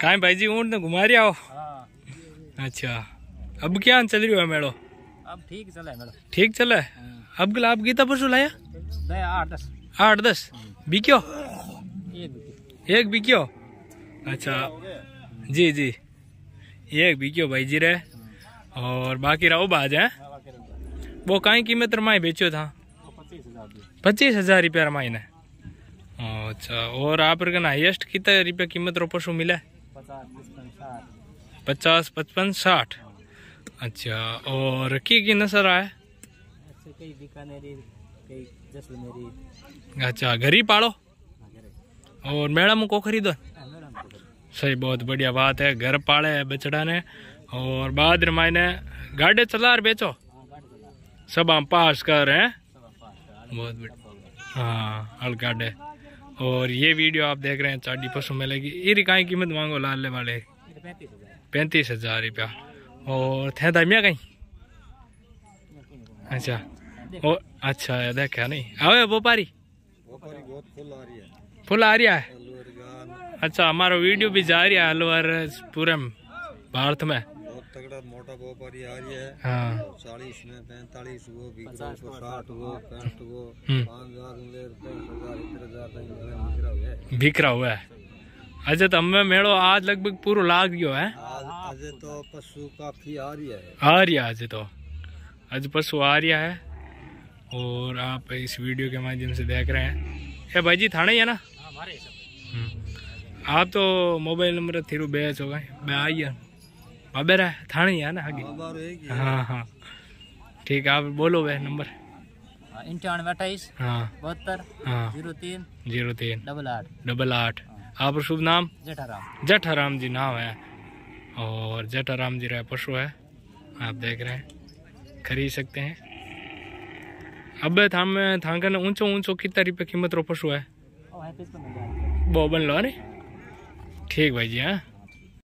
कहा भाई जी ऊँट ने घुमा रहा हो अच्छा अब क्या चल रही है मेड़ो अब ठीक चला है मेड़ो ठीक चला है अब गला आप गीता परसों लाया आठ दस बिक्यो एक बिक्यो अच्छा जी जी एक बिक्यो भाई जी रे और बाकी रहो बाज है वो कहीं कीमत रमाई बेचो था पच्चीस हजार रुपया रमाई ने अच्छा और आप हाइएस्ट कितना रुपया कीमत रो पशु मिला है पचास पचपन साठ अच्छा और की की नजर आए अच्छा, अच्छा गरीब पालो हाँ, और हाँ, मैडम को खरीदो सही बहुत बढ़िया बात है घर पाले है बचड़ा ने और बाद मायने गाड़े चला रहे बेचो हाँ, सब हम पास कर रहे हैं बहुत बढ़िया हाँ हल गाड़े और ये वीडियो आप देख रहे हैं चाडी पशु मेले की ये रिकाई कीमत मांगो लाले वाले पैंतीस हजार रुपया और थे दामिया कहीं अच्छा ओ अच्छा है देखा नहीं आवे व्यापारी फुल आ रहा है अच्छा हमारा वीडियो भी जा रहा है अलवर पूरे भारत में मोटा व्यापारी आ रही है हाँ। बिखरा हुआ है अजय तो हमें मेड़ो आज लगभग पूरा लाग गया है आज तो पशु काफी आ रही है आ रही है आज तो आज पशु आ रहा है और आप इस वीडियो के माध्यम से देख रहे हैं ये भाई जी थाने ही है ना हमारे हम्म। आप तो मोबाइल नंबर थीरू बेच हो गए मैं आई है बाबेरा थाने ही है ना आगे हाँ हाँ, हाँ ठीक है आप बोलो वह नंबर हाँ, हाँ बहत्तर हाँ जीरो तीन जीरो तीन डबल आठ डबल आठ हाँ। आप शुभ नाम जठाराम जी नाम है और जटाराम जी रहा पशु है आप देख रहे हैं खरीद सकते हैं अब थाम थांकन ऊंचो ऊंचो कितना रुपये कीमत रो पशु है बोबन लो अरे ठीक भाई जी हाँ